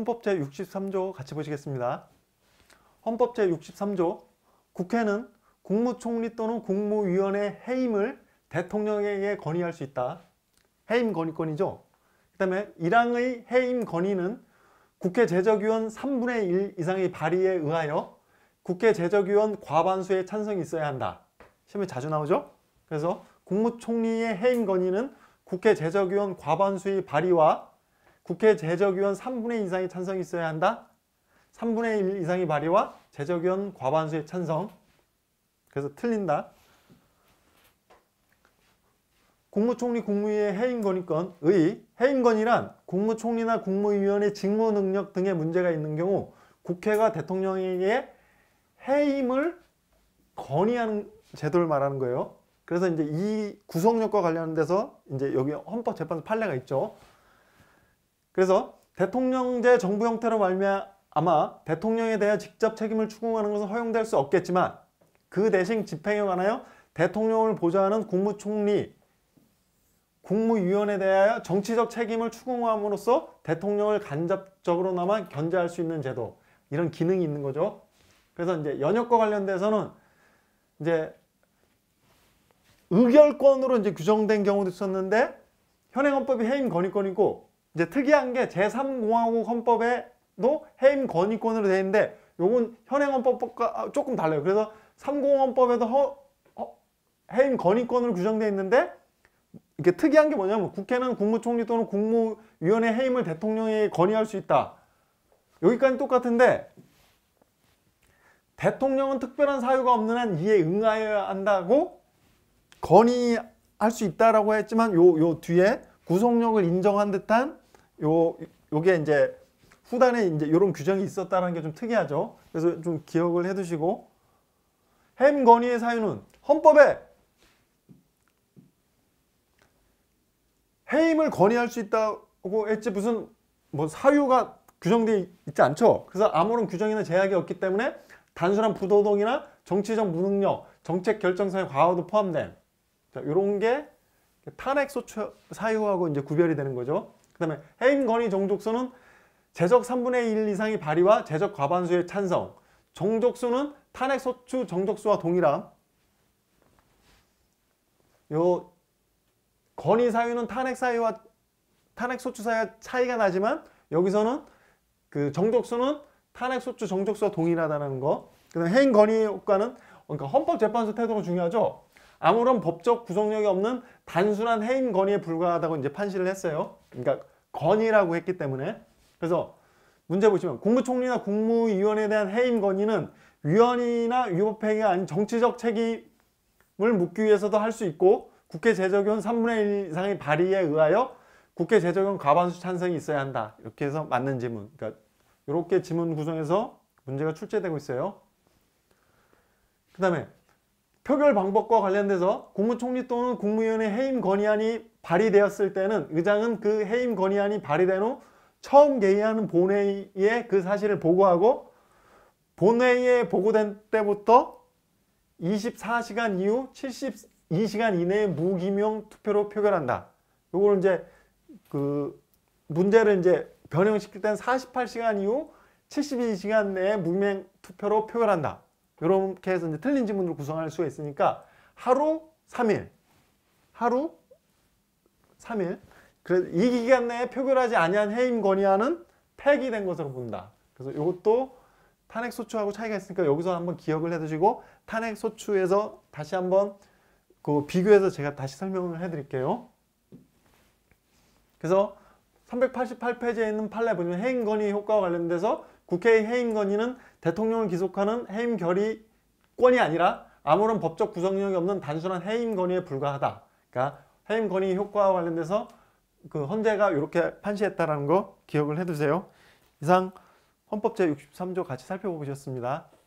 헌법 제63조 같이 보시겠습니다. 헌법 제63조 국회는 국무총리 또는 국무위원의 해임을 대통령에게 건의할 수 있다. 해임 건의권이죠. 그 다음에 1항의 해임 건의는 국회 제적위원 3분의 1 이상의 발의에 의하여 국회 제적위원 과반수의 찬성이 있어야 한다. 시험에 자주 나오죠? 그래서 국무총리의 해임 건의는 국회 제적위원 과반수의 발의와 국회 제적위원 3분의 1 이상이 찬성이 있어야 한다. 3분의 1이상이 발의와 제적위원 과반수의 찬성. 그래서 틀린다. 국무총리 국무위의 해임건의권 의 해임건이란 국무총리나 국무위원의 직무능력 등에 문제가 있는 경우 국회가 대통령에게 해임을 건의하는 제도를 말하는 거예요. 그래서 이제 이 구성력과 관련돼서 이제 여기 헌법재판소 판례가 있죠. 그래서 대통령제 정부 형태로 말미암아 아마 대통령에 대해 직접 책임을 추궁하는 것은 허용될 수 없겠지만 그 대신 집행에 관하여 대통령을 보좌하는 국무총리, 국무위원에 대하여 정치적 책임을 추궁함으로써 대통령을 간접적으로나마 견제할 수 있는 제도 이런 기능이 있는 거죠. 그래서 이제 연역과 관련돼서는 이제 의결권으로 이제 규정된 경우도 있었는데 현행헌법이 해임 건의권이고 이제 특이한 게 제3공화국 헌법에도 해임 건의권으로 되어 있는데 요건 현행 헌법과 조금 달라요. 그래서 3공헌법에도 허, 허, 해임 건의권으로 규정되어 있는데 이게 특이한 게 뭐냐면 국회는 국무총리 또는 국무위원회 해임을 대통령에게 건의할 수 있다. 여기까지 똑같은데 대통령은 특별한 사유가 없는 한 이에 응하여야 한다고 건의할 수 있다라고 했지만 요, 요 뒤에 구속력을 인정한 듯한 요 요게 이제 후단에 이제 이런 규정이 있었다는 게 좀 특이하죠. 그래서 좀 기억을 해두시고 햄 건의의 사유는 헌법에 해임을 건의할 수 있다고 했지 무슨 뭐 사유가 규정되어 있지 않죠. 그래서 아무런 규정이나 제약이 없기 때문에 단순한 부도덕이나 정치적 무능력, 정책 결정상의 과오도 포함된 자, 요런게 탄핵 소추 사유하고 이제 구별이 되는 거죠. 그 다음에 해임 건의 종족수는 제적 3분의 1 이상의 발의와 제적 과반수의 찬성 종족수는 탄핵 소추 정족수와 동일함 요 건의 사유는 탄핵 사유와 탄핵 소추 사유 차이가 나지만 여기서는 그 정족수는 탄핵 소추 정족수와 동일하다는 거 그다음 해임 건의 효과는 그러니까 헌법재판소 태도가 중요하죠 아무런 법적 구속력이 없는 단순한 해임 건의에 불과하다고 이제 판시를 했어요. 그러니까 건의라고 했기 때문에 그래서 문제 보시면 국무총리나 국무위원에 대한 해임 건의는 위헌이나 위법행위가 아닌 정치적 책임을 묻기 위해서도 할 수 있고 국회 재적용 3분의 1 이상의 발의에 의하여 국회 재적용 과반수 찬성이 있어야 한다. 이렇게 해서 맞는 지문. 그러니까 이렇게 지문 구성에서 문제가 출제되고 있어요. 그 다음에 표결 방법과 관련돼서 국무총리 또는 국무위원회 해임 건의안이 발의되었을 때는 의장은 그 해임 건의안이 발의된 후 처음 개의하는 본회의에 그 사실을 보고하고 본회의에 보고된 때부터 24시간 이후 72시간 이내에 무기명 투표로 표결한다. 요걸 이제 그 문제를 이제 변형시킬 땐 48시간 이후 72시간 내에 무명 투표로 표결한다. 이렇게 해서 이제 틀린 지문으로 구성할 수가 있으니까 하루 3일, 하루 3일. 그래서 이 기간 내에 표결하지 아니한 해임 건의안은 폐기된 것으로 본다. 그래서 이것도 탄핵소추하고 차이가 있으니까 여기서 한번 기억을 해두시고 탄핵소추에서 다시 한번 그 비교해서 제가 다시 설명을 해드릴게요. 그래서 388페이지에 있는 판례 보면 해임 건의 효과와 관련돼서 국회의 해임 건의는 대통령을 기속하는 해임 결의권이 아니라 아무런 법적 구성력이 없는 단순한 해임 건의에 불과하다. 그러니까 해임 건의 효과와 관련돼서 그 헌재가 이렇게 판시했다라는 거 기억을 해두세요. 이상 헌법 제63조 같이 살펴보셨습니다.